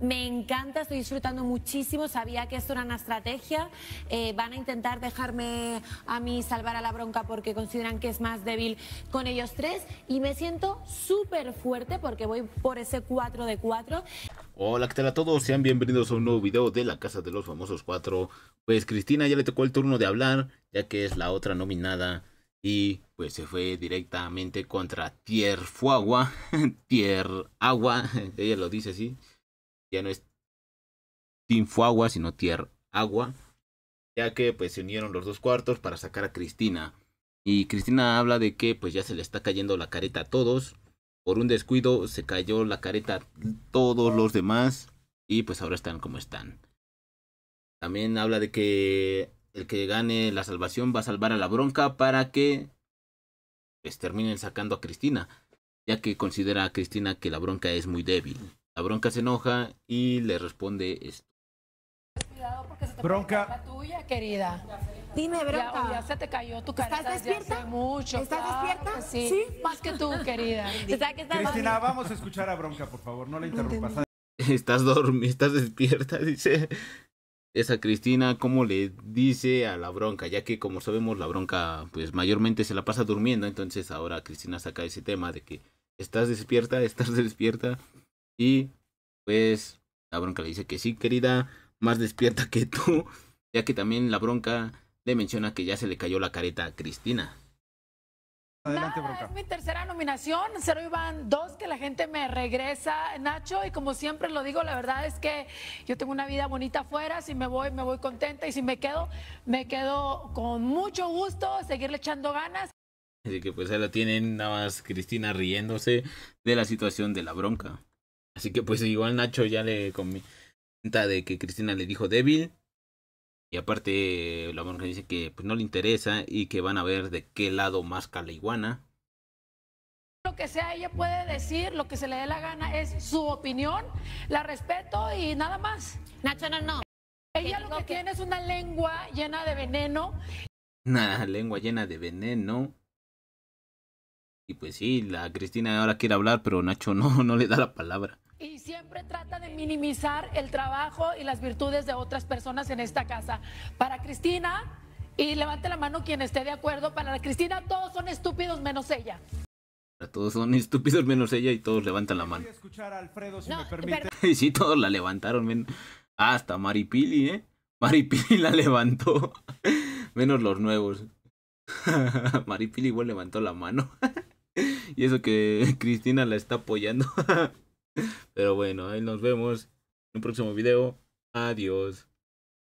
Me encanta, estoy disfrutando muchísimo. Sabía que esto era una estrategia. Eh, van a intentar dejarme a mí salvar a la bronca porque consideran que es más débil con ellos tres. Y me siento súper fuerte porque voy por ese 4 de 4. Hola, ¿qué tal a todos? Sean bienvenidos a un nuevo video de la Casa de los Famosos 4. Pues Cristina ya le tocó el turno de hablar, ya que es la otra nominada. Y pues se fue directamente contra Tier Fuagua, Tier Agua, ella lo dice así ya no es Tinfo agua sino Tierra Agua, ya que pues se unieron los dos cuartos para sacar a Cristina. Y Cristina habla de que pues ya se le está cayendo la careta a todos. Por un descuido se cayó la careta a todos los demás y pues ahora están como están. También habla de que el que gane la salvación va a salvar a la bronca para que pues, terminen sacando a Cristina, ya que considera a Cristina que la bronca es muy débil. La bronca se enoja y le responde esto. bronca. La tuya, querida. Dime, Bronca. Ya, se te cayó ¿Estás despierta? mucho. ¿Estás despierta? Sí. Más que tú, querida. Cristina, vamos a escuchar a Bronca, por favor. No la interrumpas. estás dormida, estás despierta, dice. Esa Cristina, ¿cómo le dice a la bronca? Ya que, como sabemos, la bronca, pues mayormente se la pasa durmiendo. Entonces, ahora Cristina saca ese tema de que estás despierta, estás despierta. Y pues la bronca le dice que sí, querida, más despierta que tú, ya que también la bronca le menciona que ya se le cayó la careta a Cristina. Nada, es mi tercera nominación, cero iban dos que la gente me regresa, Nacho, y como siempre lo digo, la verdad es que yo tengo una vida bonita afuera, si me voy, me voy contenta, y si me quedo, me quedo con mucho gusto, seguirle echando ganas. Así que pues ahí lo tienen, nada más Cristina riéndose de la situación de la bronca. Así que pues igual Nacho ya le comenta de que Cristina le dijo débil. Y aparte la monja dice que pues, no le interesa y que van a ver de qué lado más la Lo que sea, ella puede decir lo que se le dé la gana, es su opinión, la respeto y nada más. Nacho, no, no. Ella lo que, que tiene es una lengua llena de veneno. Una lengua llena de veneno y pues sí, la Cristina ahora quiere hablar, pero Nacho no, no le da la palabra. Y siempre trata de minimizar el trabajo y las virtudes de otras personas en esta casa. Para Cristina, y levante la mano quien esté de acuerdo, para la Cristina todos son estúpidos menos ella. Todos son estúpidos menos ella y todos levantan la mano. Y sí, todos la levantaron. Hasta Maripili, ¿eh? Maripili la levantó. menos los nuevos. Maripili igual levantó la mano. y eso que Cristina la está apoyando. Pero bueno, ahí nos vemos en un próximo video. Adiós.